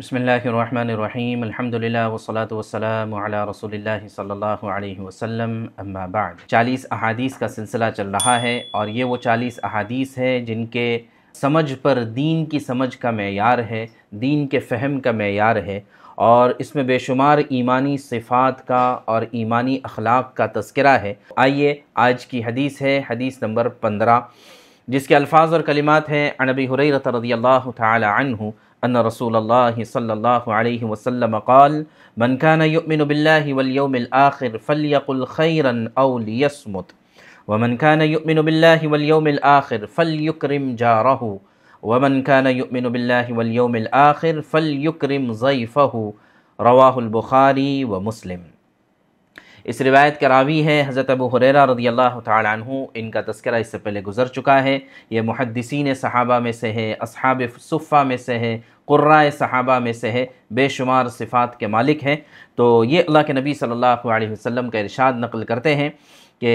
बसमीम अलहमदिल्ला वसलात वसलम रसोल रसूलिल्लाह वसम अम्माबाद चालीस अहादीस का सिलसिला चल रहा है और ये वो चालीस अहादीस है जिनके समझ पर दीन की समझ का मैार है दीन के फहम का मैार है और इसमें बेशुमार ईमानी सिफ़ात का और ईमानी अखलाक का तस्करा है आइए आज की हदीस है हदीस नंबर पंद्रह जिसके अल्फाज और कलिमात हैं अनबी हुरैरत रज़ी अल्लाह तु أن رسول الله صلى الله عليه وسلم قال من كان يؤمن بالله واليوم الآخر فليقل خيرا أو ليصمت ومن كان يؤمن بالله واليوم الآخر فليكرم جاره ومن كان يؤمن بالله واليوم الآخر فليكرم ضيفه رواه البخاري ومسلم इस रिवायत का रावी है हज़रत अबू हुरैरा रदी अल्लाह तु इनका तस्करा इससे पहले गुजर चुका है ये मुहदसिन सहाबा में से है असहाब सुफ़ा में से है कुर्रा सहाबा में से है बेशुमार सिफ़ात के मालिक हैं तो ये अल्लाह के नबी सल्लल्लाहु अलैहि वसल्लम का इरशाद नकल करते हैं कि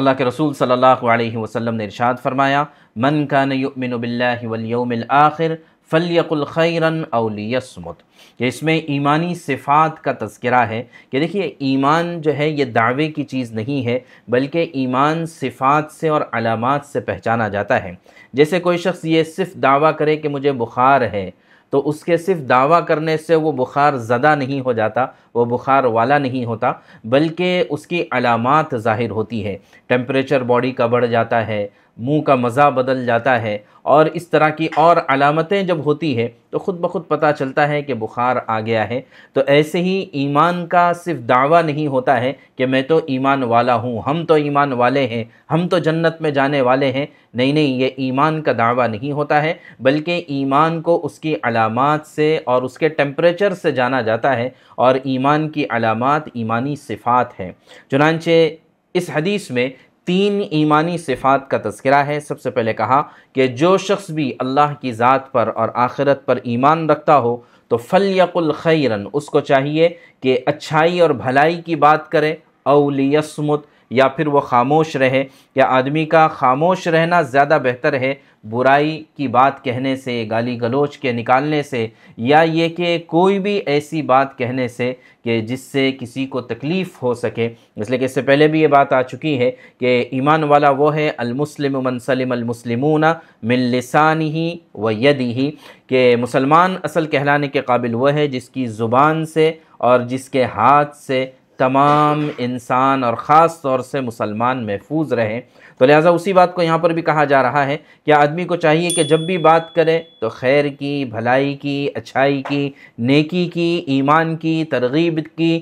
अल्लाह के रसूल सल्लल्लाहु अलैहि वसल्लम ने इरशाद फरमाया मन का नमिन बिल्लाम आखिर फ़लियकुल खैरन अवलीसमत ये इसमें ईमानी सिफ़ात का तस्करा है कि देखिए ईमान जो है ये दावे की चीज़ नहीं है बल्कि ईमान सिफ़ात से और अलामत से पहचाना जाता है जैसे कोई शख्स ये सिर्फ दावा करे कि मुझे बुखार है तो उसके सिर्फ दावा करने से वो बुखार ज़दा नहीं हो जाता वो बुखार वाला नहीं होता बल्कि उसकी अलामत ज़ाहिर होती है टेम्परेचर बॉडी का बढ़ जाता है मुंह का मज़ा बदल जाता है और इस तरह की और अलामतें जब होती है तो ख़ुद ब खुद पता चलता है कि बुखार आ गया है तो ऐसे ही ईमान का सिर्फ दावा नहीं होता है कि मैं तो ईमान वाला हूँ हम तो ईमान वाले हैं हम तो जन्नत में जाने वाले हैं नहीं नहीं ये ईमान का दावा नहीं होता है बल्कि ईमान को उसकी अलामत से और उसके टेम्परेचर से जाना जाता है और ईमान की अलामत ईमानी सिफ़ात हैं चुनानचे इस हदीस में तीन ईमानी सिफ़ात का तस्करा है सबसे पहले कहा कि जो शख्स भी अल्लाह की ज़ात पर और आखिरत पर ईमान रखता हो तो यकुल खैरन उसको चाहिए कि अच्छाई और भलाई की बात करे अवलियसमत या फिर वो खामोश रहे या आदमी का खामोश रहना ज़्यादा बेहतर है बुराई की बात कहने से गाली गलोच के निकालने से या ये कि कोई भी ऐसी बात कहने से कि जिससे किसी को तकलीफ़ हो सके इसलिए कि इससे पहले भी ये बात आ चुकी है कि ईमान वाला वो है अलमुस्लिम मनसलिम अलमुसलिमूना मिलसान ही व यदि ही कि मुसलमान असल कहलाने के काबिल वह है जिसकी ज़ुबान से और जिसके हाथ से तमाम इंसान और ख़ास तौर से मुसलमान महफूज रहें तो लिहाजा उसी बात को यहाँ पर भी कहा जा रहा है कि आदमी को चाहिए कि जब भी बात करे तो खैर की भलाई की अच्छाई की नेकी की ईमान की तरगीब की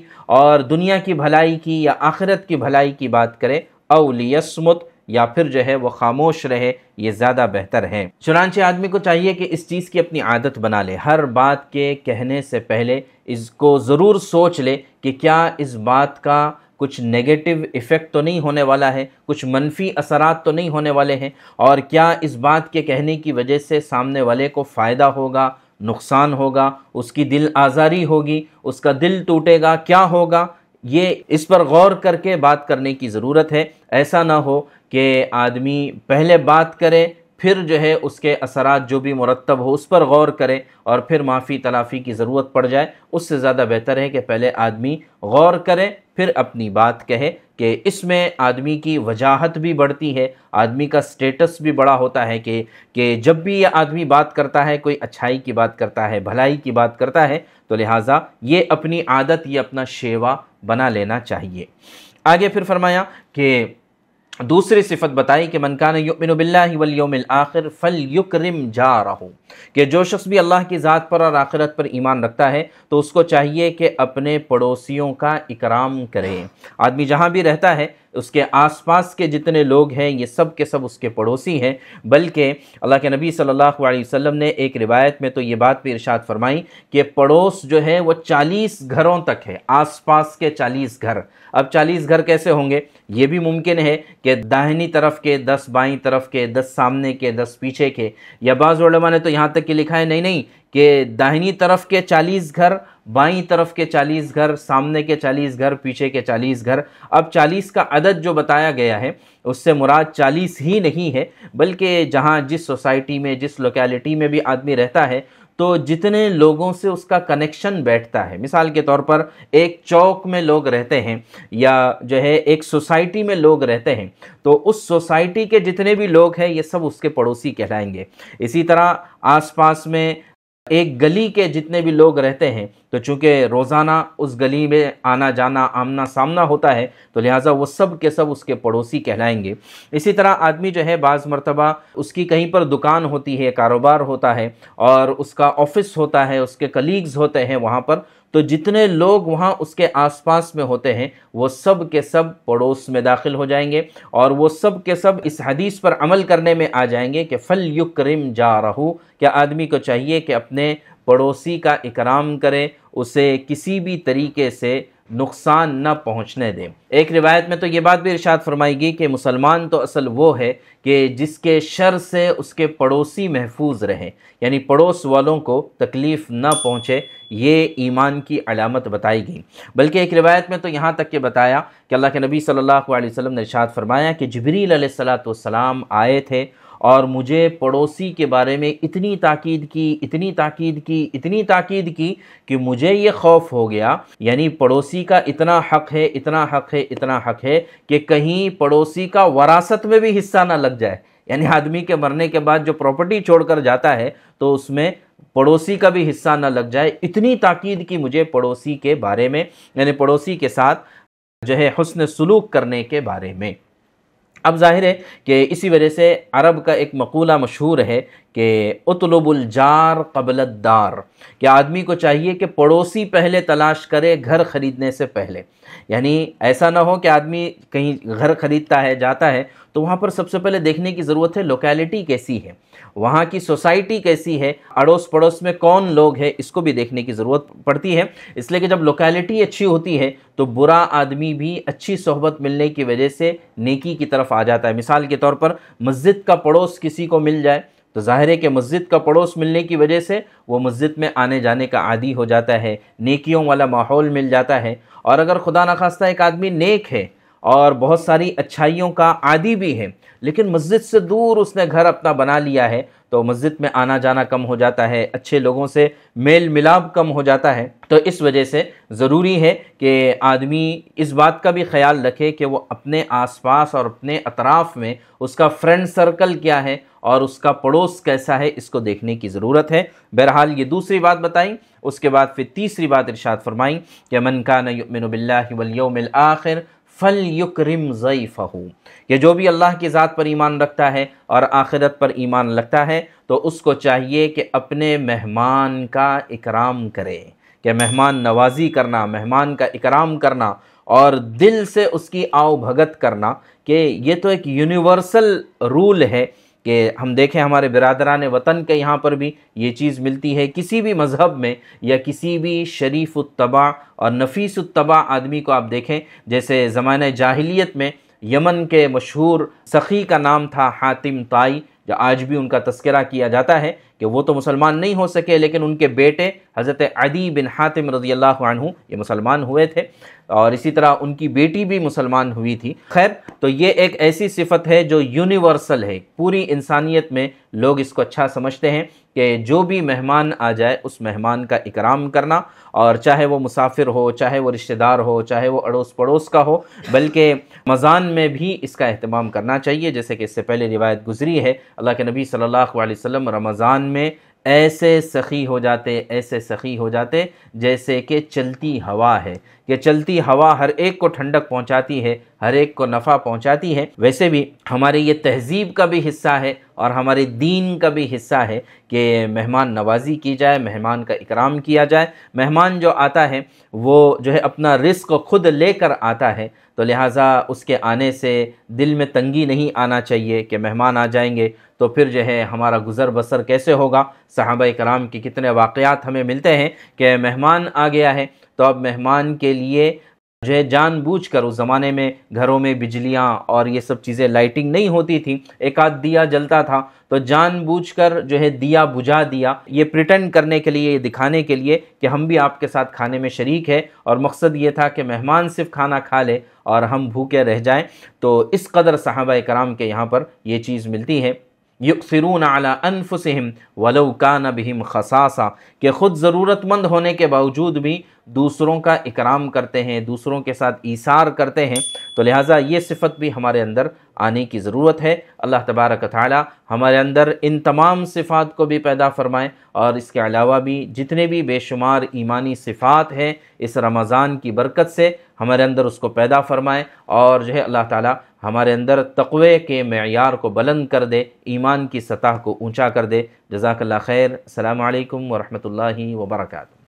और दुनिया की भलाई की या आखिरत की भलाई की बात करे अवलियसमत या फिर जो है वो खामोश रहे ये ज़्यादा बेहतर है चुनानचे आदमी को चाहिए कि इस चीज़ की अपनी आदत बना ले हर बात के कहने से पहले इसको ज़रूर सोच ले कि क्या इस बात का कुछ नेगेटिव इफ़ेक्ट तो नहीं होने वाला है कुछ मनफी असरात तो नहीं होने वाले हैं और क्या इस बात के कहने की वजह से सामने वाले को फ़ायदा होगा नुकसान होगा उसकी दिल आज़ारी होगी उसका दिल टूटेगा क्या होगा ये इस पर गौर करके बात करने की ज़रूरत है ऐसा ना हो कि आदमी पहले बात करे फिर जो है उसके असरात जो भी मुरतब हो उस पर गौर करें और फिर माफ़ी तलाफ़ी की ज़रूरत पड़ जाए उससे ज़्यादा बेहतर है कि पहले आदमी गौर करे फिर अपनी बात कहे कि इसमें आदमी की वजाहत भी बढ़ती है आदमी का स्टेटस भी बड़ा होता है कि कि जब भी ये आदमी बात करता है कोई अच्छाई की बात करता है भलाई की बात करता है तो लिहाजा ये अपनी आदत ये अपना शेवा बना लेना चाहिए आगे फिर फरमाया कि दूसरी सिफत बताई कि मनकान युमिनबिल्लावलयोमिल आखिर फल युक्रम जा रहा कि जो शख्स भी अल्लाह की ज़ात पर और आखिरत पर ईमान रखता है तो उसको चाहिए कि अपने पड़ोसियों का इकराम करे आदमी जहाँ भी रहता है उसके आसपास के जितने लोग हैं ये सब के सब उसके पड़ोसी हैं बल्कि अल्लाह के नबी सल्लल्लाहु अलैहि वसल्लम ने एक रिवायत में तो ये बात भी इरशाद फरमाई कि पड़ोस जो है वो चालीस घरों तक है आसपास के चालीस घर अब चालीस घर कैसे होंगे ये भी मुमकिन है कि दाहिनी तरफ के दस बाई तरफ के दस सामने के दस पीछे के या बाज़ा ने तो यहाँ तक कि लिखा है नहीं नहीं कि दाहिनी तरफ के 40 घर बाई तरफ के 40 घर सामने के 40 घर पीछे के 40 घर अब 40 का अदद जो बताया गया है उससे मुराद 40 ही नहीं है बल्कि जहाँ जिस सोसाइटी में जिस लोकेलिटी में भी आदमी रहता है तो जितने लोगों से उसका कनेक्शन बैठता है मिसाल के तौर पर एक चौक में लोग रहते हैं या जो है एक सोसाइटी में लोग रहते हैं तो उस सोसाइटी के जितने भी लोग हैं ये सब उसके पड़ोसी कहलाएंगे इसी तरह आसपास में एक गली के जितने भी लोग रहते हैं तो चूंकि रोज़ाना उस गली में आना जाना आमना सामना होता है तो लिहाजा वो सब के सब उसके पड़ोसी कहलाएंगे इसी तरह आदमी जो है बाज़ मरतबा उसकी कहीं पर दुकान होती है कारोबार होता है और उसका ऑफिस होता है उसके कलीग्स होते हैं वहाँ पर तो जितने लोग वहाँ उसके आसपास में होते हैं वो सब के सब पड़ोस में दाखिल हो जाएंगे और वो सब के सब इस हदीस पर अमल करने में आ जाएंगे कि फ़ल युक्रम जा रहू क्या आदमी को चाहिए कि अपने पड़ोसी का इकराम करें उसे किसी भी तरीके से नुकसान न पहुंचने दें एक रिवायत में तो ये बात भी इरशाद फरमाएगी कि मुसलमान तो असल वो है कि जिसके शर से उसके पड़ोसी महफूज रहे यानी पड़ोस वालों को तकलीफ़ न पहुंचे ये ईमान की अलामत बताई गई बल्कि एक रिवायत में तो यहाँ तक के बताया कि अल्लाह के नबी सल्लल्लाहु अलैहि वसल्लम ने इरशाद फरमाया कि जबरील सलाम आए थे और मुझे पड़ोसी के बारे में इतनी ताकीद की इतनी ताकीद की इतनी ताकीद की कि मुझे ये खौफ हो गया यानी पड़ोसी का इतना हक है इतना हक है इतना हक है कि कहीं पड़ोसी का वरासत में भी हिस्सा ना लग जाए यानी आदमी के मरने के बाद जो प्रॉपर्टी छोड़कर जाता है तो उसमें पड़ोसी का भी हिस्सा ना लग जाए इतनी ताकीद की मुझे पड़ोसी के बारे में यानी पड़ोसी के साथ जो है हसन सलूक करने के बारे में अब जाहिर है कि इसी वजह से अरब का एक मकूला मशहूर है कि उतलबुलजार कबलदार कि आदमी को चाहिए कि पड़ोसी पहले तलाश करे घर ख़रीदने से पहले यानी ऐसा ना हो कि आदमी कहीं घर ख़रीदता है जाता है तो वहाँ पर सबसे पहले देखने की ज़रूरत है लोकेलिटी कैसी है वहाँ की सोसाइटी कैसी है अड़ोस पड़ोस में कौन लोग हैं इसको भी देखने की ज़रूरत पड़ती है इसलिए कि जब लोकेलिटी अच्छी होती है तो बुरा आदमी भी अच्छी सोहबत मिलने की वजह से नेकी की तरफ आ जाता है मिसाल के तौर पर मस्जिद का पड़ोस किसी को मिल जाए तो ज़ाहिर है कि मस्जिद का पड़ोस मिलने की वजह से वो मस्जिद में आने जाने का आदि हो जाता है नेकियों वाला माहौल मिल जाता है और अगर खुदा न खास्ता एक आदमी नेक है और बहुत सारी अच्छाइयों का आदि भी है लेकिन मस्जिद से दूर उसने घर अपना बना लिया है तो मस्जिद में आना जाना कम हो जाता है अच्छे लोगों से मेल मिलाप कम हो जाता है तो इस वजह से ज़रूरी है कि आदमी इस बात का भी ख्याल रखे कि वो अपने आसपास और अपने अतराफ़ में उसका फ्रेंड सर्कल क्या है और उसका पड़ोस कैसा है इसको देखने की ज़रूरत है बहरहाल ये दूसरी बात बताई उसके बाद फिर तीसरी बात इर्शाद फरमाई कि मन का नमिनबिल्लामिल आखिर फ़ल युक्रिम ज़ईफ़हू ये जो भी अल्लाह की ज़ात पर ईमान रखता है और आखिरत पर ईमान रखता है तो उसको चाहिए कि अपने मेहमान का इकराम करे कि मेहमान नवाजी करना मेहमान का इकराम करना और दिल से उसकी आओ भगत करना कि ये तो एक यूनिवर्सल रूल है कि हम देखें हमारे बिरादरान वतन के यहाँ पर भी ये चीज़ मिलती है किसी भी मज़हब में या किसी भी शरीफ उत्तबा और नफीस उत्तबा आदमी को आप देखें जैसे ज़मान जाहिलियत में यमन के मशहूर सखी का नाम था हातिम ताई जो आज भी उनका तस्करा किया जाता है कि वो तो मुसलमान नहीं हो सके लेकिन उनके बेटे हज़रत अदी बिन हातिम रजी अल्लाह ये मुसलमान हुए थे और इसी तरह उनकी बेटी भी मुसलमान हुई थी खैर तो ये एक ऐसी सिफत है जो यूनिवर्सल है पूरी इंसानियत में लोग इसको अच्छा समझते हैं कि जो भी मेहमान आ जाए उस मेहमान का इकराम करना और चाहे वो मुसाफिर हो चाहे वो रिश्तेदार हो चाहे वो अड़ोस पड़ोस का हो बल्कि मज़ान में भी इसका अहतमाम करना चाहिए जैसे कि इससे पहले रिवायत गुजरी है अल्लाह के नबी सल्लल्लाहु अलैहि वसल्लम रमज़ान में ऐसे सखी हो जाते ऐसे सखी हो जाते जैसे कि चलती हवा है ये चलती हवा हर एक को ठंडक पहुंचाती है हर एक को नफ़ा पहुंचाती है वैसे भी हमारे ये तहजीब का भी हिस्सा है और हमारे दीन का भी हिस्सा है कि मेहमान नवाजी की जाए मेहमान का इकराम किया जाए मेहमान जो आता है वो जो है अपना रिस्क खुद लेकर आता है तो लिहाजा उसके आने से दिल में तंगी नहीं आना चाहिए कि मेहमान आ जाएंगे तो फिर जो है हमारा गुज़र बसर कैसे होगा साहब कराम के कितने वाक़ात हमें मिलते हैं कि मेहमान आ गया है तो अब मेहमान के लिए जो है कर उस ज़माने में घरों में बिजलियाँ और ये सब चीज़ें लाइटिंग नहीं होती थी एक आध दिया जलता था तो जानबूझकर जो है दिया बुझा दिया ये प्रिटेंड करने के लिए ये दिखाने के लिए कि हम भी आपके साथ खाने में शरीक है और मकसद ये था कि मेहमान सिर्फ खाना खा ले और हम भूखे रह जाएं तो इस कदर साहबा कराम के यहाँ पर ये चीज़ मिलती है युक्सरून अला अनफसम का नबिम खसासा कि ख़ुद ज़रूरतमंद होने के बावजूद भी दूसरों का इकराम करते हैं दूसरों के साथ ईसार करते हैं तो लिहाजा ये सिफत भी हमारे अंदर आने की ज़रूरत है अल्लाह तबारक ताली हमारे अंदर इन तमाम सिफ़ात को भी पैदा फरमाए और इसके अलावा भी जितने भी बेशुमार ईमानी सिफ़ात हैं इस रमज़ान की बरकत से हमारे अंदर उसको पैदा फरमाए और जो है अल्लाह ताली हमारे अंदर तकवे के मैार को बुलंद कर दे ईमान की सतह को ऊँचा कर दे जजाकल्ला खैर अल्लाम वरहमल वबरकू